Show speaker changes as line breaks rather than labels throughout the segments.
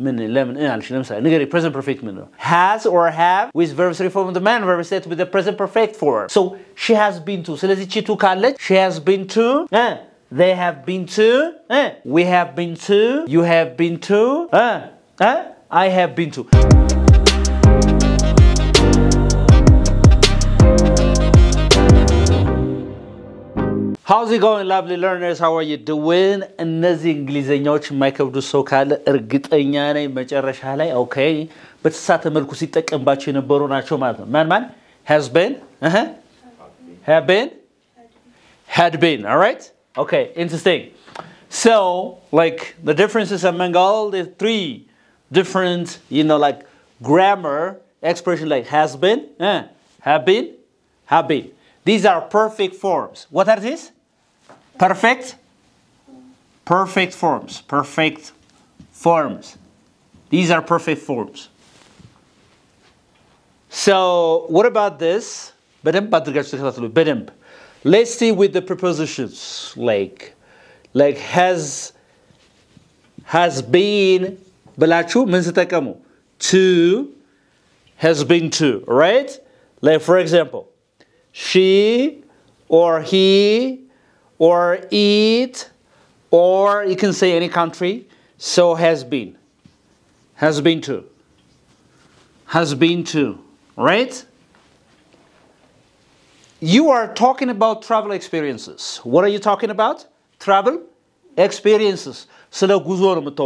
من الله من إيه علشان مثلا نجري present perfect منه has or have with verb 3 form of the man verb set with the present perfect form so she has been to ስለዚህ she to college she has been to uh, they have been to uh, we have been to you have been to uh, uh, I have been to How's it going, lovely learners? How are you doing? እነዚህ እንግሊዘኛዎች የማይከብዱ ሰው ካለ እርግጠኛ ነኝ መጨረሻ ላይ ኦኬ በተሳተ መልኩ ሲጠቀምባቸው የነበሩ ናቸው ማለት ነው። ማን ማን ሃዝ ቤን ሃቭ ቤን had been all right okay interesting so like the differences among all the three different you know like grammar expression like has been uh, have been have been these are perfect forms what are these Perfect? Perfect forms. Perfect forms. These are perfect forms. So what about this? Let's see with the prepositions like like has has been بلاتشو من ستكمو to has been to right like for example she or he or it, or you can say any country. So has been. Has been to. Has been to. Right? You are talking about travel experiences. What are you talking about? Travel experiences. Or you can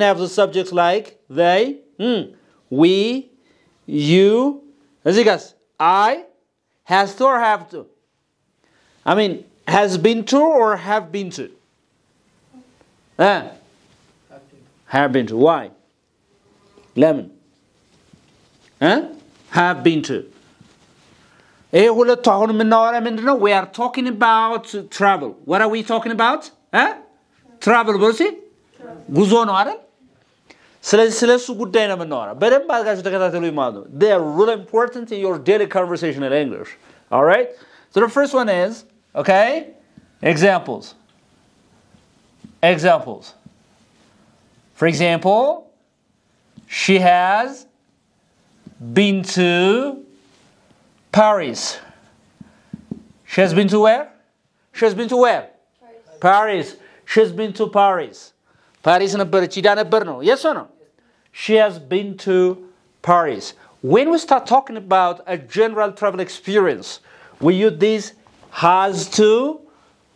have the subjects like they, hmm, we, you, As you guys, I, has to or have to I mean, has been to or have been to? Ah, have been to. Why? Lemon. Huh? Have been eh, to. We are talking about travel. What are we talking about? Huh? ትራቭል በርሲ ጉዞ ነው አይደል? They are really important in your daily conversational English. All right? So the first one is Okay? Examples. Examples. For example, she has been to Paris. She has been to where? She has been to where? Paris. Paris. She has been to Paris. Paris in a Berchidana Berno. Yes or no? She has been to Paris. When we start talking about a general travel experience, we use these has to,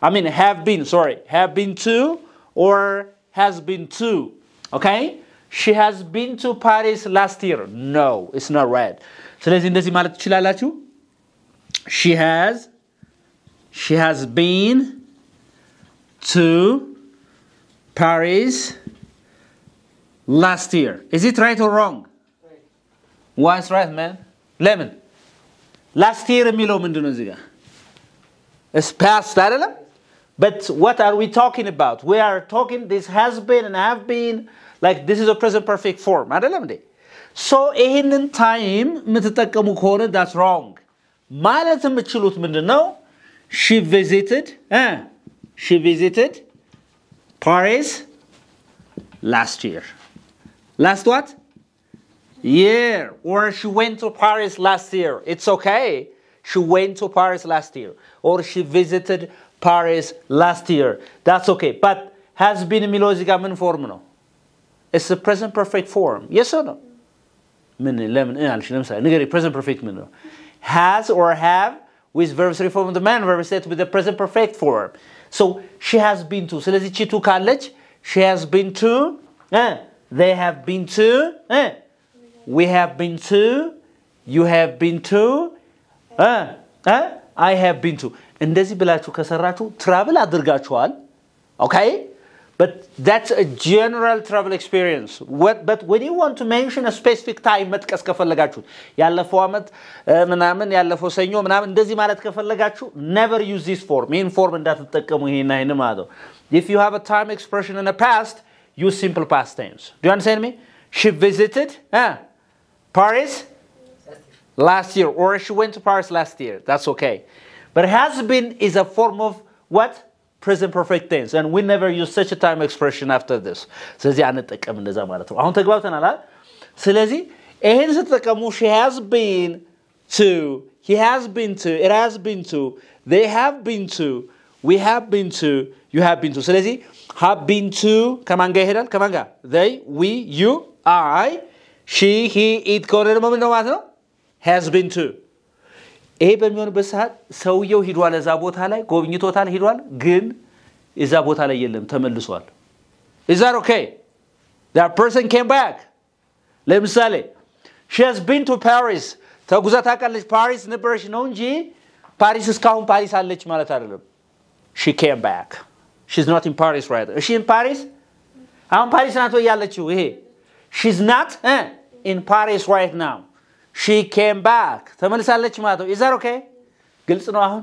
I mean have been, sorry, have been to or has been to. Okay? She has been to Paris last year. No, it's not right. ስለዚህ እንደዚህ ማለት ትችላላችሁ። She has she has been to Paris last year. Is it right or wrong? Right. Why is right, man? lemon last year የሚለው ምንድን እዚህ ጋር? past that but what are we talking about we are talking this has been and have been like this is a present perfect form right? so in time that's wrong she visited eh, she visited paris last year last what year or she went to paris last year it's okay she went to Paris last year or she visited Paris last year. That's okay. But has been የሚለው ምን ፎርም no? It's the present perfect form. Yes or no? ምን ለምን አልሽ? present perfect Has or have with verb 3 form of the man verb set with the present perfect form. So she has been to. ስለዚህ to college. she has been to Eh. they have been to Eh. we have been to you have been to አይ ሃቭ ቢን ቱ እንደዚህ ብላችሁ ከሰራችሁ ትራቭል አድርጋችኋል። ኦኬ but that's a general travel experience what, but when you want to mention a specific time መጥቀስ ከፈለጋችሁት ያለፈው አመት ምናምን ያለፈው ሰኞ ምናምን እንደዚህ ማለት ከፈለጋችሁ never use this form ይህን ፎርም እንዳትጠቀሙ ይሄን አይን ማለት ነው if you have a time expression in the past use simple past tense do you understand me she visited Paris last year, or she went to Paris last year. That's okay. But has been is a form of what? present perfect tense and we never use such a time expression after this So I need to ስለዚህ አንጠቀም እንደዛ ማለት ነው አሁን ተግባብተናል አይደል ስለዚህ ይሄን ስትጠቀሙ she has been to he has been to it has been to they have been to we have been to you have been to ስለዚህ have been to ከማን ጋር ይሄዳል ከማን ጋር they we you i she he it ከሆነ ደግሞ ምንድነው ማለት ነው ሄዝ ቢን ቱ ይሄ በሚሆንበት ሰዓት ሰውየው ሂዷል፣ እዛ ቦታ ላይ ጎብኝቶታል፣ ሂዷል። ግን እዛ ቦታ ላይ የለም፣ ተመልሷል። ኢዛር ኦኬ ፐርሰን ኬም ባክ። ለምሳሌ ሺዝ ቢን ቱ ፓሪስ ተጉዛ ታውቃለች፣ ፓሪስ ነበረች ነው እንጂ ፓሪስ እስካሁን ፓሪስ አለች ማለት አይደለም። ሺ ኬም ባክ ሺዝ ናት ኢን ፓሪስ ራይት። እሺ ኢን ፓሪስ አሁን ፓሪስ ናት ወይ ያለችው? ይሄ ሺዝ ናት ኢን ፓሪስ ራይት ናው ሺ ኬም ባክ ተመልሳለች ማለት ነው ኢዛር ኦኬ ግልጽ ነው አሁን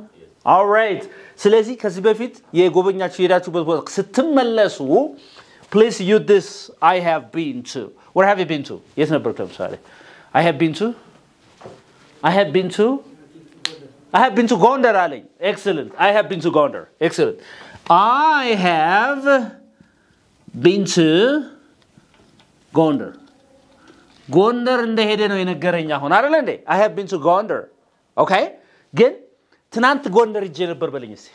ኦራይት ስለዚህ ከዚህ በፊት የጎበኛችሁ የሄዳችሁበት ቦታ ስትመለሱ ፕሊስ ዩ ዲስ አይ ሃቭ ቢን ቱ ወር ሃቭ ዩ ቢን ቱ የት ነበርክ ለምሳሌ አይ ሃቭ ቢን ቱ አይ ሃቭ ቢን ቱ I have been to Gondar, Ali. Excellent. I have been to Gondar. Excellent. I have been to Gondar. ጎንደር እንደሄደ ነው የነገረኝ። አሁን አለ እንዴ? አይ ሃቭ ቢን ቱ ጎንደር ኦኬ። ግን ትናንት ጎንደር ሂጄ ነበር በለኝ እስኪ።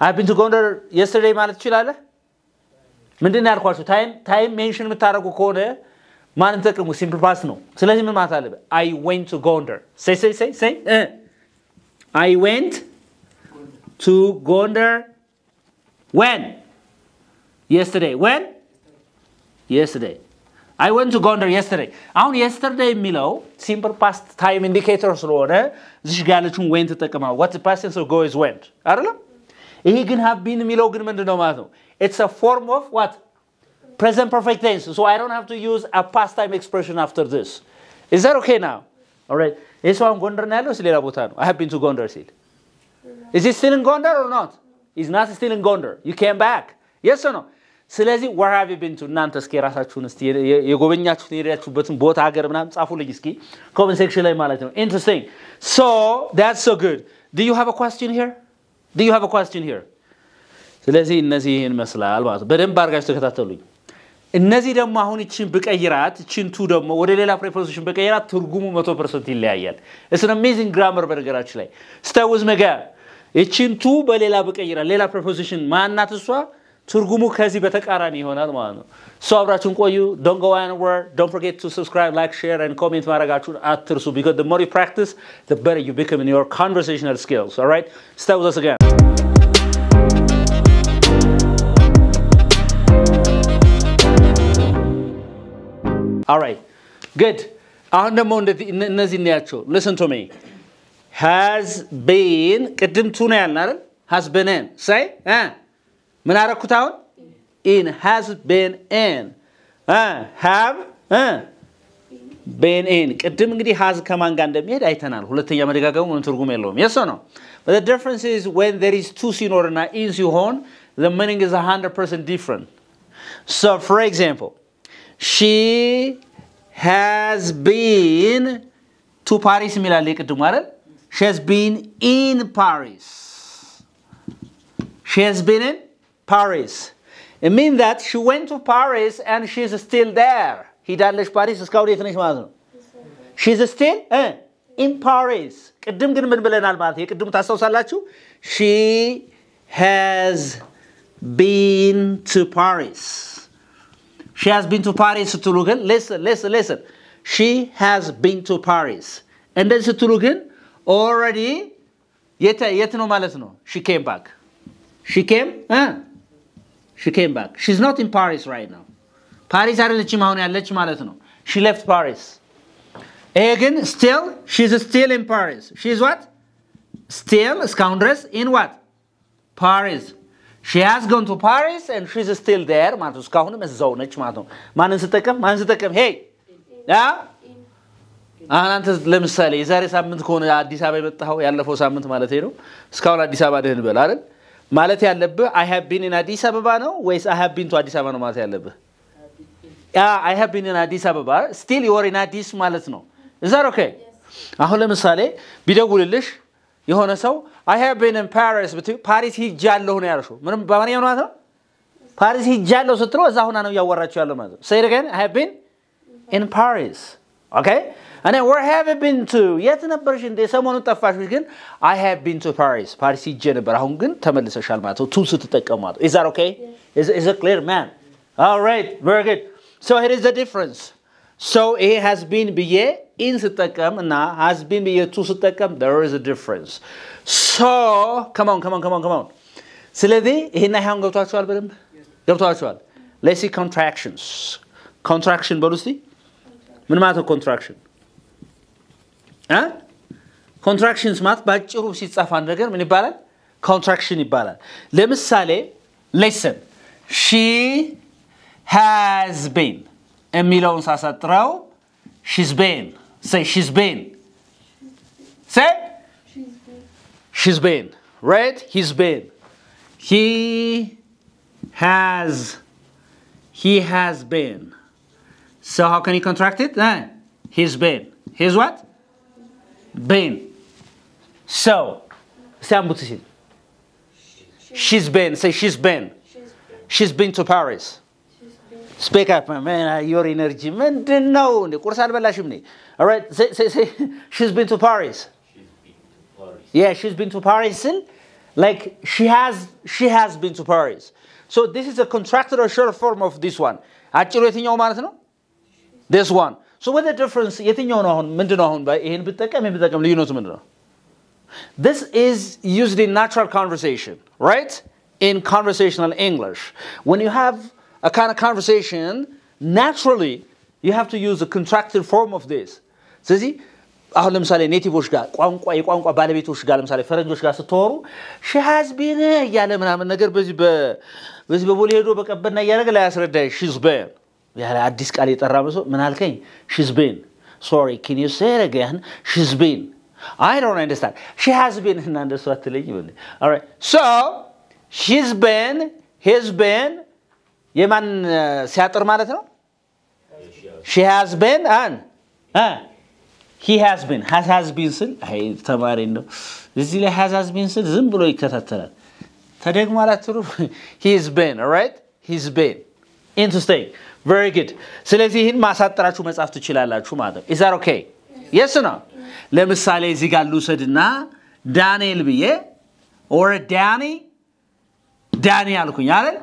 አይ ሃቭ ቢን ቱ ጎንደር የስተርዴይ ማለት ትችላለህ። ምንድን ያልኳቸው ታይም ታይም ሜንሽን የምታደረጉ ከሆነ ማንም ተጠቅሙ ሲምፕል ፓስ ነው። ስለዚህ ምን ማለት አለብህ? አይ ዌንት ቱ ጎንደር ሰይ ሰይ ሰይ ሰይ አይ ዌንት ቱ ጎንደር ዌን የስተርዴይ ዌን የስተርዴይ I went to Gondar yesterday. On yesterday Milo, simple past time indicator this እዚህ ጋር ያለችውን when out. what the past tense of go is went አይደለም። ይሄ have been Milo. It's a form of what? Present perfect tense. So I don't have to use a past time expression after this. Is that okay now? All right. ይህ ሰው አሁን ጎንደር ነው I have been to Gondar ሲል Is he still in Gondar or not? He's not still in Gondar. You came back. Yes or no? ስለዚህ ወራቤ ቤንቱ እናንተ እስኪ የራሳችሁን ስ የጎበኛችሁን የሄዳችሁበትን ቦታ ሀገር ጻፉ ልጅ እስኪ ኮመን ሴክሽን ላይ ማለት ነው ኢንትረስቲንግ ሶ ዳትስ ሶ ጉድ ዩ ሃቭ አ ዩ ኳስቲን ሂር ስለዚህ እነዚህ ይህን መስላል ማለት በደንብ አድርጋችሁ ተከታተሉኝ እነዚህ ደግሞ አሁን እችን ብቀይራት እችን ደግሞ ወደ ሌላ ፕሬፖዚሽን ብቀይራት ትርጉሙ መቶ ፐርሰንት ይለያያል እስን አሜዚንግ ግራመር በነገራችን ላይ ስተውዝ መጋ እችን በሌላ ብቀይራት ሌላ ፕሬፖዚሽን ማናት እሷ ትርጉሙ ከዚህ በተቃራኒ ይሆናል ማለት ነው እሱ አብራችሁን ቆዩ ዶን ጎ ያን ወር ዶን ፎርጌት ቱ ሰብስክራይብ ላይክ ሼር ኤንድ ኮሜንት ማድረጋችሁን አትርሱ ቢካዝ the more you practice the better you become in your conversational skills all right stay with us again all right good አሁን ደግሞ እነዚህ እናያቸው listen to me has been ቅድም ቱ ነው ያልን አይደል has been in say ምን has been in have been in ሃቭ ቤን ኤን ቅድም እንግዲህ ሃዝ ከማን ጋር እንደሚሄድ አይተናል። ሁለተኛ መደጋገሙ ምንም ትርጉም የለውም። የሶ but the difference is when there is two ሲኖር እና ኢን ሲሆን the meaning is 100% different. So for example, she has been to Paris የሚላል የቅድሙ አይደል? she has been in Paris. she has been in Paris. It means that she went to Paris and she's still there. He died in Paris. She's still eh, in Paris. She has been to Paris. She has been to Paris to tulugin. Listen, listen, listen. She has been to Paris. And then to look already, yet, yet no malas She came back. She came, eh? She came back. She's not in Paris right now. Paris አይደለችም አሁን ያለች ማለት ነው. She left Paris. Again, still, she's still in Paris. She's what? Still, scoundress, in what? Paris. She has gone to Paris and she's still there. ማለት እስካሁንም እዛው ነች ማለት ነው. ማንን ስጠቀም? ማንን ስጠቀም? ሄይ! አሁን አንተ ለምሳሌ የዛሬ ሳምንት ከሆነ አዲስ አበባ የመጣኸው ያለፈው ሳምንት ማለት ነው እስካሁን አዲስ አበባ ድህን በል አይደል ማለት ያለብህ አይ ሃቭ ቢን ኢን አዲስ አበባ ነው ወይስ አይ ሃቭ ቢን ቱ አዲስ አበባ ነው ማለት ያለብህ? አይ ሃቭ ቢን ኢን አዲስ አበባ ስቲል ዩ ዩር ኢን አዲስ ማለት ነው። እዛ ኦኬ። አሁን ለምሳሌ ቢደውልልሽ የሆነ ሰው አይ ሃቭ ቢን ኢን ፓሪስ ብትይው ፓሪስ ሂጃለሁ ነው ያልሽው። ምንም በአማርኛ ማለት ነው። ፓሪስ ሂጃለሁ ስትለው እዛ ሁና ነው እያወራችሁ ያለው ማለት ነው። ሰይ ገን አይ ሃቭ ቢን ኢን ፓሪስ ኦኬ And where have you been to? የት ነበርሽ እንዴ? ሰሞኑ ጠፋሽ። ግን አይ ሃቭ ቢን ቱ ፓሪስ ፓሪስ ሂጄ ነበር። አሁን ግን ተመልሰሻል ማለት ነው። ቱ ስትጠቀሙ ማለት ነው። ኢዝ ኦኬ? ኢዝ ክሊር ማን? ኦልራይት ቨሪ ጉድ ሶ ሂር ኢዝ ዘ ዲፍረንስ ሶ ይሄ ሃዝ ቢን ብዬ ኢን ስጠቀም እና ሃዝ ቢን ብዬ ቱ ስጠቀም ዴር ኢዝ አ ዲፍረንስ ሶ ከማን ከማን ከማን ከማን ስለዚህ ይሄና ይሄን ገብቷቸዋል በደንብ ገብቷቸዋል ሌሲ ኮንትራክሽንስ ኮንትራክሽን በሉ እስቲ ምን ማለት ነው ኮንትራክሽን contractions ማለት ባጭሩ ሲጻፍ አንድ ነገር ምን ይባላል contraction me say, listen she has been የሚለውን ሳሳጥረው she's been say she's been say she's been right he's been he has he has been so how can you contract it eh? he's been he's what been. So, say I'm she's, she's been. Say she's been. She's been, to Paris. Speak up, man. Ah, your energy. Man, no. All right. Say, say, say. She's been to Paris. Yeah, she's been to Paris. Like she has, she has been to Paris. So this is a contracted or short form of this one. Actually, you This one. ሶ ወደ ዲፍረንስ የትኛው ነው አሁን ምንድነው አሁን ይሄን ብጠቀም ይሄን ብጠቀም ልዩነቱ ምንድነው this is used in natural conversation right in conversational english when you have a kind of conversation naturally you have to use a contracted form of this ስለዚህ አሁን ለምሳሌ ኔቲቮች ጋር ቋንቋ የቋንቋ ባለቤቶች ጋር ለምሳሌ ፈረንጆች ጋር ስትወሩ ሺሃዝ ቢን እያለ ምናምን ነገር በዚህ በቦሌ ሄዶ በቀበና እያደረገ ላያስረዳ ሺዝ በን አዲስ ቃል የጠራ መሶ ምን አልከኝ? ሽዝቤን ሶሪ ኪን ሴረገን ሽዝቤን አይ ዶንት አንደርስታንድ ሺ ሃዝ እና እንደሱ አትለኝ በል ኦራይት ሶ ሺዝ ቤን የማን ሲያጥር ማለት ነው? ሺ አን ሂ ሃዝ ቢን ስል ተማሪ ነው እዚህ ላይ ሃዝ ስል ዝም ብሎ ይከታተላል። ተደግሞ አላትሩ ሂዝቤን ቤን ኦራይት ሂዝ ቨሪ ግድ። ስለዚህ ይህን ማሳጠራችሁ መጻፍ ትችላላችሁ ማለት ነው። ኢዛር ኦኬ የስ ነው። ለምሳሌ እዚህ ጋር ልውሰድና ዳንኤል ብዬ ኦር ዳኒ ዳኒ አልኩኝ አይደል?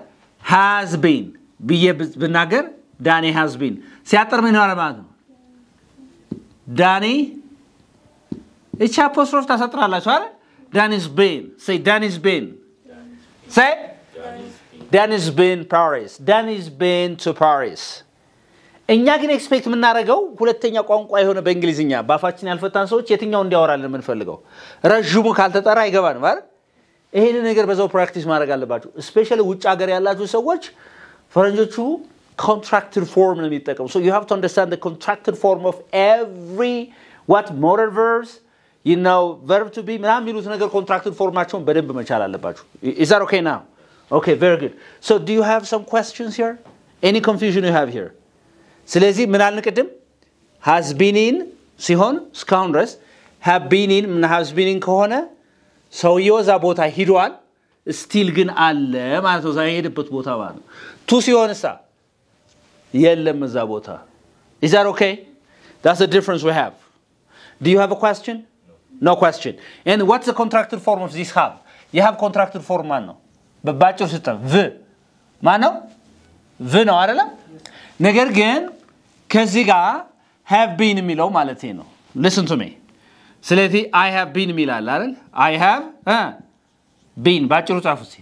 ሃዝ ብዬ ብናገር ዳኒ ሃዝ ሲያጠር ምን ይሆናል ማለት ነው? ዳኒ እቺ አፖስትሮፍ ታሳጥራላችሁ አይደል? ዳኒስ ቤን ዳኒስ ቤን ዳንስ ብን ፓሪስ ዳንስ ብን ቱ ፓሪስ እኛ ግን ኤክስፔክት የምናደርገው ሁለተኛ ቋንቋ የሆነ በእንግሊዝኛ በአፋችን ያልፈታን ሰዎች የትኛው እንዲያወራልን የምንፈልገው ረዥሙ ካልተጠራ አይገባንም አይደል ይሄንን ነገር በዛው ፕራክቲስ ማድረግ አለባችሁ ስፔሻሊ ውጭ ሀገር ያላችሁ ሰዎች ፈረንጆቹ ኮንትራክትድ ፎርም ነው የሚጠቀሙ ሶ ዩ ሃቭ ቱ አንደርስታንድ ኮንትራክትድ ፎርም ኦፍ ኤቭሪ ዋት ሞደር ቨርስ ዩ ኖው ቨርብ ቱ ቢ ምናምን የሚሉት ነገር ኮንትራክትድ ፎርማቸውን በደንብ መቻል አለባችሁ ኢዛር ኦኬ ና Okay, very good. So do you have some questions here? Any confusion you have here? Selezi menalnikatim has been in Sihon scoundrels have been in has been in kohona so yoza a hidwan still gin alle malato za hedebet bota ba no tu sihon sa yellem za bota is that okay that's the difference we have do you have a question no question and what's the contracted form of this have you have contracted form mano በባጭሩ ስጠም ቭ ማን ነው? ቭ ነው አይደለም? ነገር ግን ከዚህ ጋር ሃቭ ቢን የሚለው ማለት ነው። ልስን ሜ ስለዚህ አይ ሃቭ ቢን የሚላል አይደል? አይ ሃቭ ቢን ባጭሩ ጻፉ እስኪ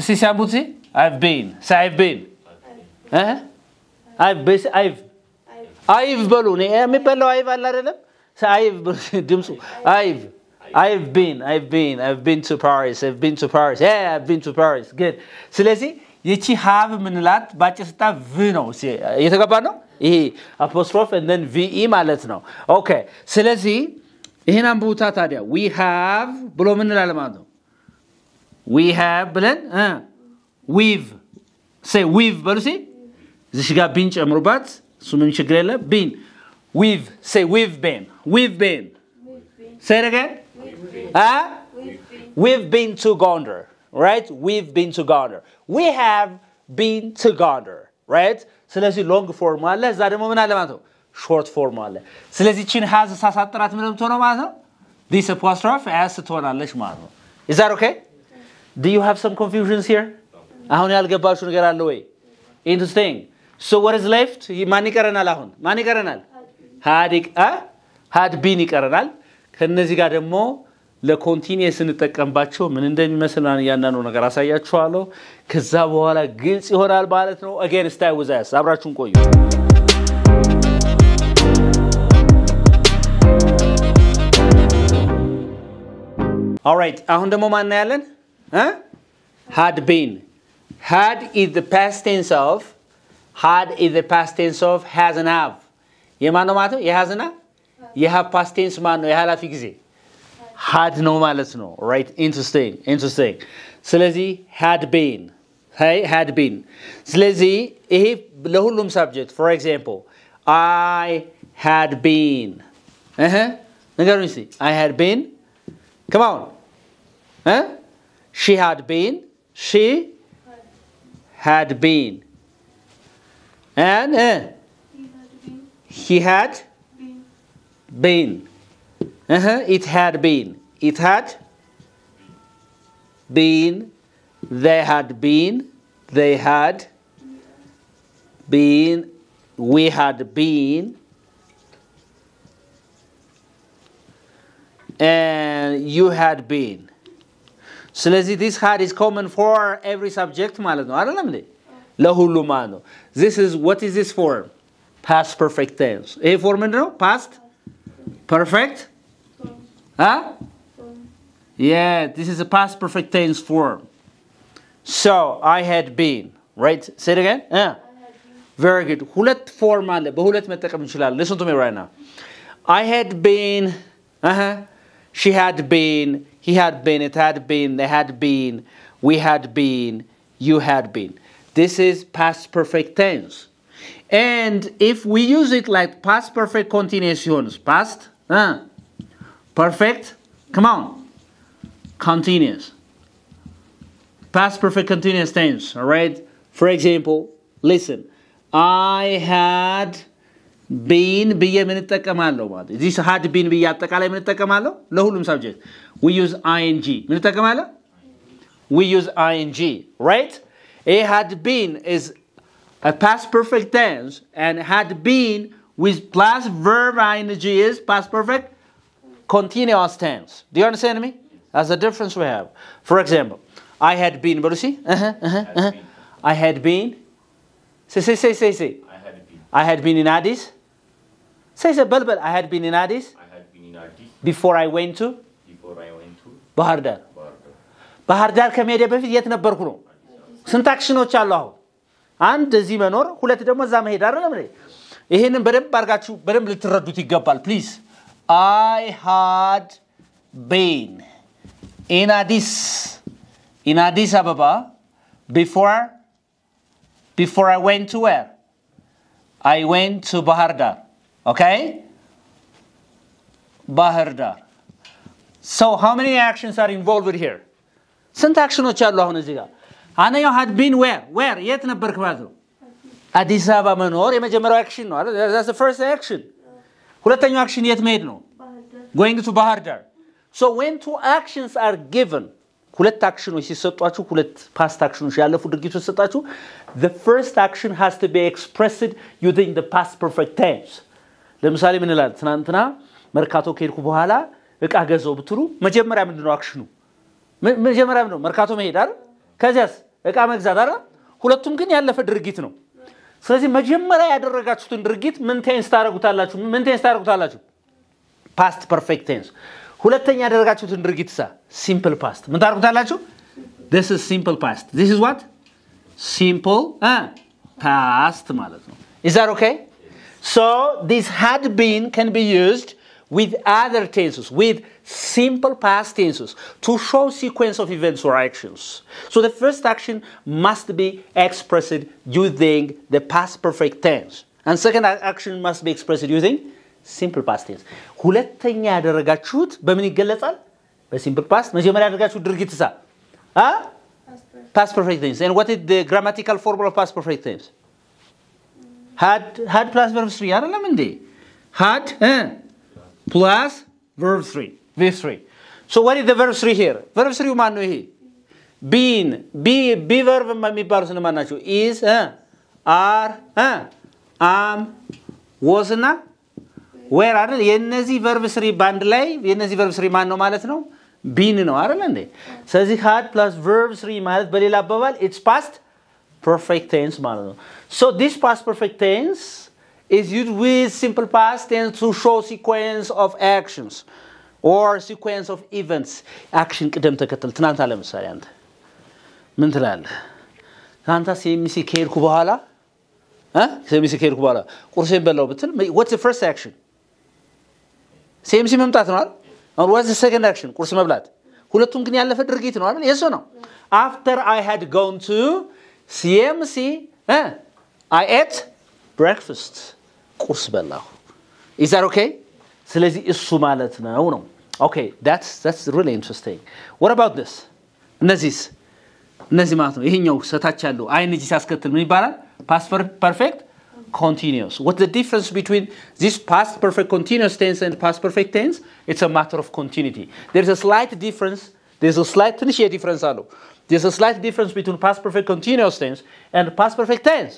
እስቲ ሲያንቡት እስኪ አይቭ ቢን ሳይቭ ቢን አይቭ አይቭ በሉ የሚበላው አይቭ አለ አይደለም? አይቭ ድምፁ አይቭ I've been, I've been, I've been to Paris, I've been to Paris. Yeah, I've been to Paris. Good. ስለዚህ ይቺ ሀብ የምንላት ባጭር ስታ ቭ ነው እየተገባ ነው ይሄ አፖስትሮፍ እንደን ቪኢ ማለት ነው ኦኬ ስለዚህ ይህን አንብቡታ ታዲያ ዊ ሃቭ ብሎ ምን ላለ ማለት ነው ዊ ሃቭ ብለን ዊቭ ሴ ዊቭ በሉ ሲ እዚሽ ጋር ቢን ጨምሩባት እሱ ምን ችግር የለ ቢን ዊቭ ሴ ዊቭ ቤን ዊቭ ቤን ሴ ነገር We've been. Huh? We've been. We've been to Gondar, right? We've been to Gondar. We have been to Gondar, right? ስለዚህ ሎንግ ፎርም አለ፣ እዛ ደግሞ ምን አለ ማለት ነው? ሾርት ፎርም አለ። ስለዚህ ቺን ሀዝ ሳሳጥራት ምን የምትሆነው ማለት ነው? ዲስ አፖስትሮፍ አስ ትሆናለች ማለት ነው። ኢዝ ዛት ኦኬ? ዱ ዩ ሃቭ ሰም ኮንፊውዥንስ ሂር? አሁን ያልገባችሁ ነገር አለ ወይ? ኢንትረስቲንግ ሶ ወር ኢዝ ሌፍት? ማን ይቀረናል አሁን? ማን ይቀረናል? ሃድ ሃድ ቢን ይቀረናል። ከነዚህ ጋር ደግሞ ለኮንቲኒየስ እንጠቀምባቸው ምን እንደሚመስል እያንዳንዱ ነገር አሳያችኋለሁ። ከዛ በኋላ ግልጽ ይሆናል ማለት ነው። አጌን ስታይ ውዛያስ አብራችሁን ቆዩ። ኦራይት አሁን ደግሞ ማና ያለን ሃድ been ሃድ ኢዝ ፓስቴንስ ኦፍ ሃድ ኢዝ ፓስቴንስ ኦፍ ሃዝን ሃቭ tense የማን ነው ማለት ነው የሃዝና you have past tense man have yahala fi gize had no malice no right interesting interesting selezi had been hey had been selezi ihi lehullum subject for example i had been Uh-huh. eh I had been. Come on. ቢን She had been. She had been. And uh, he had been. Uh-huh. It had been. It had been. They had been. They had been. We had been. And you had been. So let's see, this had is common for every subject. This is, what is this form? Past perfect tense. A form, no? Past? Perfect? Huh? Yeah, this is a past perfect tense form. So, I had been. Right? Say it again. Yeah. Very good. ሁለት ፎርም Listen to me right now. I had been, uh -huh. she had been, he had been, it had been, they had been, we had been, you had been. This is past perfect tense. And if we use it like past perfect continuations, past perfect. Come on. Continuous. Past perfect continuous tense. All right. For example, listen. I had been ብዬ የምንጠቀማለሁ ማለት እዚህ had been ብዬ አጠቃላይ የምንጠቀማለሁ ለሁሉም ሳብጀክት we use ing Minute, ምንጠቀማለሁ we use ing right it had been is a past perfect tense and had been with plus verb ing is past perfect continuous tense. Do you understand me? That's the difference we have. For example, I had been, but you see? Uh-huh, uh-huh, uh-huh. I had been. Say, say, say, say, say. I had been. I had been in Addis. Say, say, but, but I had been in Addis. I had been in Addis. Before I went to? Before I went to? ባህር ዳር ባህር ዳር ከመሄደ በፊት የት ነበርኩ ነው ስንት አክሽኖች አሉ አሁን አንድ እዚህ መኖር ሁለት ደግሞ እዛ መሄድ አይደለም ይሄንን በደንብ አድርጋችሁ በደንብ ልትረዱት ይገባል። ፕሊዝ አይ ሃድ ቤን ኢን አዲስ ኢን አዲስ አበባ ቢፎር ቢፎር አይ ዌንት ቱ ዌር አይ ዌንት ቱ ባህር ዳር ኦኬ ባህር ዳር ሶ ሃው ሜኒ አክሽንስ አር ኢንቮልቭድ ሂር ስንት አክሽኖች አሉ አሁን እዚህ ጋር አነኛው ሃድ ቢን ዌር ዌር የት ነበርክ ማለት ነው አዲስ አበባ መኖር የመጀመሪያው አክሽን ነው አይደል? ፈርስት አክሽን። ሁለተኛው አክሽን የት መሄድ ነው? ጎይንግ ቱ ባህር ዳር። ሶ ዌን ቱ አክሽንስ አር ጊቨን ሁለት አክሽኖች ሲሰጧችሁ፣ ሁለት ፓስት አክሽኖች ያለፉ ድርጊቶች ሲሰጣችሁ፣ the first action has to be expressed using the past perfect tense። ለምሳሌ ምን ላል ትናንትና መርካቶ ከሄድኩ በኋላ እቃ ገዘው ብትሉ መጀመሪያ ምንድን ነው አክሽኑ? መጀመሪያ ምንድነው መርካቶ መሄድ አይደል? ከዚያስ እቃ መግዛት አይደል? ሁለቱም ግን ያለፈ ድርጊት ነው። ስለዚህ መጀመሪያ ያደረጋችሁትን ድርጊት ምን ቴንስ ታደረጉታላችሁ? ምን ቴንስ ታደረጉታላችሁ? ፓስት ፐርፌክት ቴንስ። ሁለተኛ ያደረጋችሁትን ድርጊት ሳ ሲምፕል ፓስት ምን ታደረጉታላችሁ? ስ ሲምፕል ፓስት ስ ዋት ሲምፕል ፓስት ማለት ነው። ኢዝ ኦኬ ሶ ዲስ ሃድ ቢን ከን ቢ ዩዝድ with other tenses, with simple past tenses, to show sequence of events or actions. So the first action must be expressed using the past perfect tense. And second action must be expressed using simple past tense. ሁለተኛ ያደረጋችሁት በምን ይገለጻል? በሲምፕል ፓስት። መጀመሪያ ያደረጋችሁት ድርጊት ሳ ፓስት ፐርፌክት ቴንስ ኤንድ ዋት ኢዝ ዘ ግራማቲካል ፎርሙላ ኦፍ ፓስት ፐርፌክት ቴንስ ሃድ ሃድ ፕላስ ቨርብ 3 አይደለም እንዴ? ሃድ plus verb 3, V3. So what is the verb 3 here? Verb 3 is هي been be be verb is person معناه شو is are uh, am was na. where አይደል የነዚህ verb 3 ባንድ ላይ የነዚህ verb 3 ማን ነው ማለት ነው no ነው አይደል had plus verb 3 malat balila አባባል it's past perfect tense ማለት so this past perfect tense is used with simple past tense to show sequence of actions or sequence of events. Action ቅደም ተከተል ትናንት አለ ምሳሌ አንተ ምን ትላለህ? ታንታ ሲሚሲ ከሄድኩ በኋላ እ ሲሚሲ ከሄድኩ በኋላ ቁርሴን በላው ብትል what's the first action? ሲሚሲ መምጣት ነው አይደል? what's the second action? ቁርስ መብላት። ሁለቱም ግን ያለፈ ድርጊት ነው አይደል? የሱ ነው። after i had gone to cmc i ate breakfast ቁርስ በላሁ ኢዝ ዛት ኦኬ ስለዚህ እሱ ማለት ነው ነው ኦኬ ዳትስ ዳትስ ሪሊ ኢንትረስቲንግ ወር አባውት ዲስ እነዚህስ እነዚህ ማለት ነው ይሄኛው ሰታች ያለው አይንጂ ሲያስከትል ምን ይባላል ፓስት ፐርፌክት continuous. What's the difference between this past perfect continuous tense and past perfect tense? It's a matter of continuity. There's a slight difference. There's a slight difference. There's a slight difference between past perfect continuous tense and past perfect tense.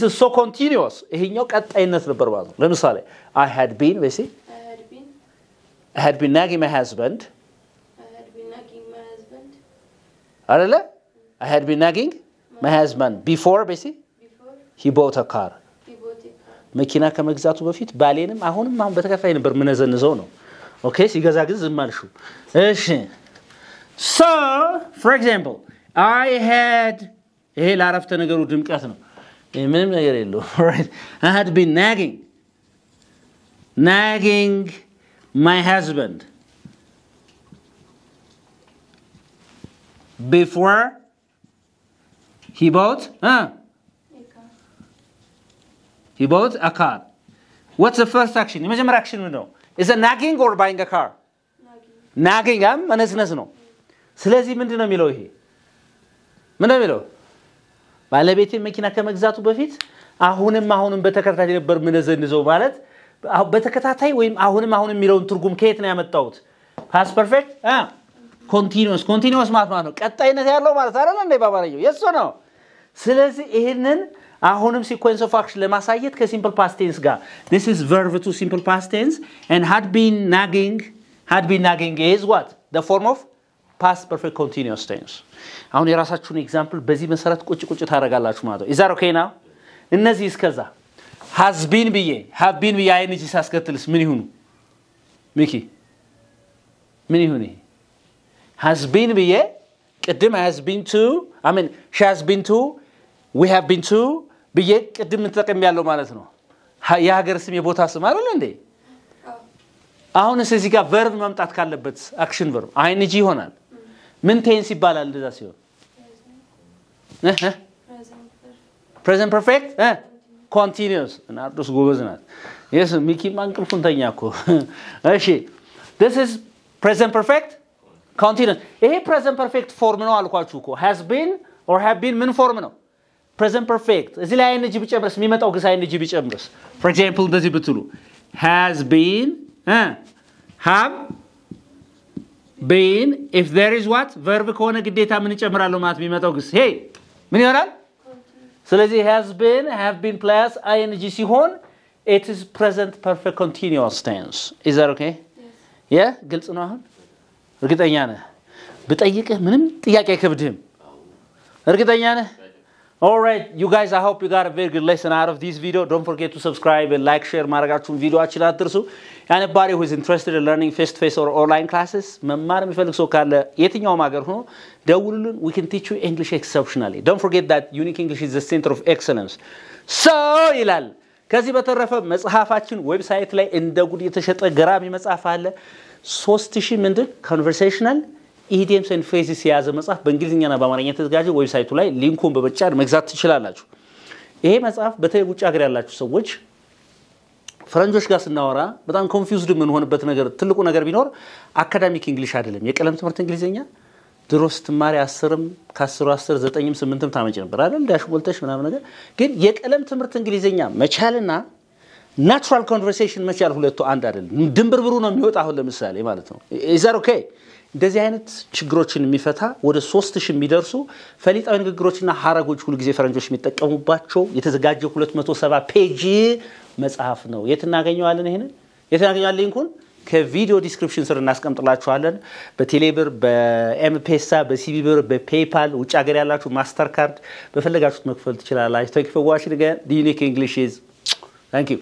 ስ ሶ ኮንቲኒስ ይሄኛው ቀጣይነት ነበር ማለት ነው። ለምሳሌ አይ ሃድ ቢን በሴ had been nagging my husband. I had been nagging my husband. Arale? I had been nagging my husband before basically. Before. He bought a car. መኪና ከመግዛቱ በፊት ባሌንም አሁንም አሁን በተከታታይ ነበር ምነዘንዘው ነው። ኦኬ ሲገዛ ግን ዝም አልሹ። እሺ ሶ ፎር ኤግዛምፕል አይ ሃድ ይሄ ለአረፍተ ነገሩ ድምቀት ነው። ምንም ነገር የለውም። አይ ቢን ናጊንግ ናጊንግ ማይ ሀዝበንድ ቢፎር ሂቦት ሂቦት አካር ቦት ፈርስት አክሽን? የመጀመሪያ አክሽን ነው? ኢዝ ናጊንግ ኦር ባይንግ አ ካር? ናጊንግ መነስነስ ነው። ስለዚህ ምንድ ነው የሚለው ይሄ ምንድን ነው የሚለው ባለቤቴ መኪና ከመግዛቱ በፊት አሁንም አሁንም በተከታታይ ነበር ምነዘንዘው ማለት በተከታታይ ወይም አሁንም አሁን የሚለውን ትርጉም ከየት ነው ያመጣሁት? ፓስ ፐርፌክት ኮንቲኒስ ኮንቲኒስ ማለት ማለት ነው ቀጣይነት ያለው ማለት አለ እንደ ባባላየው የሱ ነው። ስለዚህ ይህንን አሁንም ሲኮንስ ኦፍ አክሽን ለማሳየት ከሲምፕል ፓስቴንስ ጋር ስ ቨርቭ ቱ ሲምፕል ፓስቴንስ past ቢን ናጊንግ ሃድ ቢን ናጊንግ had ፎርም nagging ፓስ ፐርፌክት ኮንቲኒስ ቴንስ። አሁን የራሳችሁን ኤግዛምፕል በዚህ መሰረት ቁጭ ቁጭ ታደርጋላችሁ ማለት ነው። ኢዛር ኦኬ እነዚህ እስከዛ ሀዝቢን ብዬ ሀቢን ብዬ አይንጂ ሳስከትልስ ምን ይሁኑ? ሚኪ ምን ይሁን ይሄ ሀዝቢን ብዬ ቅድም ሀዝቢን ቱ አሚን ሺ ቱ ዊ ሃቭ ቱ ብዬ ቅድም እንጠቀም ያለው ማለት ነው። የሀገር ስም የቦታ ስም አይደል እንዴ? አሁንስ እዚህ ጋር ቨርብ መምጣት ካለበት አክሽን ቨርብ አይንጂ ይሆናል። ምን ቴንስ ይባላል እንደዛ ሲሆን? ፕሬዘንት ፐርፌክት ኮንቲኒስ ናርዶስ ጎበዝ ናት። ስ ሚኪ እንቅልፉን ተኛ ኮ እሺ ስ ፕሬዘንት ፐርፌክት ኮንቲኒስ ይሄ ፕሬዘንት ፐርፌክት ፎርም ነው አልኳችሁ ኮ ሃዝ ቢን ኦር ሃ ቢን ምን ፎርም ነው? ፕሬዘንት ፐርፌክት። እዚህ ላይ አይንጂ ቢጨምርስ የሚመጣው ግስ አይንጂ ቢጨምርስ? ፎር ኤግዛምፕል እንደዚህ ብትሉ ሃዝ ቢን ሃብ ቢን ኢፍ ዜር ኢዝ ዋት ቨርብ ከሆነ ግዴታ ምን እጨምራለሁ ማለት የሚመጣው ግስ ሄ ምን ይሆናል? ስለዚህ ሃዝ ቢን ሃቭ ቢን ፕላስ አይንጂ ሲሆን ኢትስ ኢዝ ፕሬዘንት ፐርፌክት ኮንቲኒስ ቴንስ ኢዘር ኦኬ? የ ግልጽ ነው። አሁን እርግጠኛ ነህ? ብጠይቅህ ምንም ጥያቄ ክብድህም እርግጠኛ ነህ? All right, you guys, I hope you got a very good lesson out of this video. Don't forget to subscribe and like, share ማድረጋችሁን ቪዲዮአችን አትርሱ። Anybody who is interested in learning face to face or online classes We can teach you English exceptionally. Don't forget that unique English is the center of excellence. So Ilal, ከዚህ በተረፈ መጽሐፋችን ዌብሳይት ላይ እንደ ጉድ የተሸጠ ገራሚ መጽሐፍ አለ። So ሺህ ምንድን ኮንቨርሴሽናል ኢዲየምስ ኤንድ ፍሬዝስ የያዘ መጽሐፍ በእንግሊዝኛና በአማርኛ የተዘጋጀ ዌብሳይቱ ላይ ሊንኩን በመጫን መግዛት ትችላላችሁ። ይሄ መጽሐፍ በተለይ ውጭ ሀገር ያላችሁ ሰዎች ፈረንጆች ጋር ስናወራ በጣም ኮንፊውዝድ የምንሆንበት ነገር ትልቁ ነገር ቢኖር አካዳሚክ እንግሊሽ አይደለም። የቀለም ትምህርት እንግሊዝኛ ድሮ ስትማሪ አስርም ከአስሩ አስር ዘጠኝም ስምንትም ታመጭ ነበር አይደል? ዳሽ ቦልተሽ ምናምን ነገር ግን የቀለም ትምህርት እንግሊዝኛ መቻልና ናቹራል ኮንቨርሴሽን መቻል ሁለቱ አንድ አይደለም። ድንብርብሩ ነው የሚወጣ አሁን ለምሳሌ ማለት ነው ኢዛር ኦኬ እንደዚህ አይነት ችግሮችን የሚፈታ ወደ ሶስት ሺህ የሚደርሱ ፈሊጣዊ ንግግሮችና ሀረጎች ሁልጊዜ ፈረንጆች የሚጠቀሙባቸው የተዘጋጀ 270 ፔጅ መጽሐፍ ነው። የት እናገኘዋለን? ይህን የት እናገኘዋለን? ከቪዲዮ ዲስክሪፕሽን ስር እናስቀምጥላችኋለን። በቴሌብር፣ በኤምፔሳ፣ በሲቢ ብር፣ በፔይፓል ውጭ ሀገር ያላችሁ ማስተር ካርድ በፈለጋችሁት መክፈል ትችላላችሁ። ታንክ ፎር ዋችንግ ዩኒክ ታንክ ዩ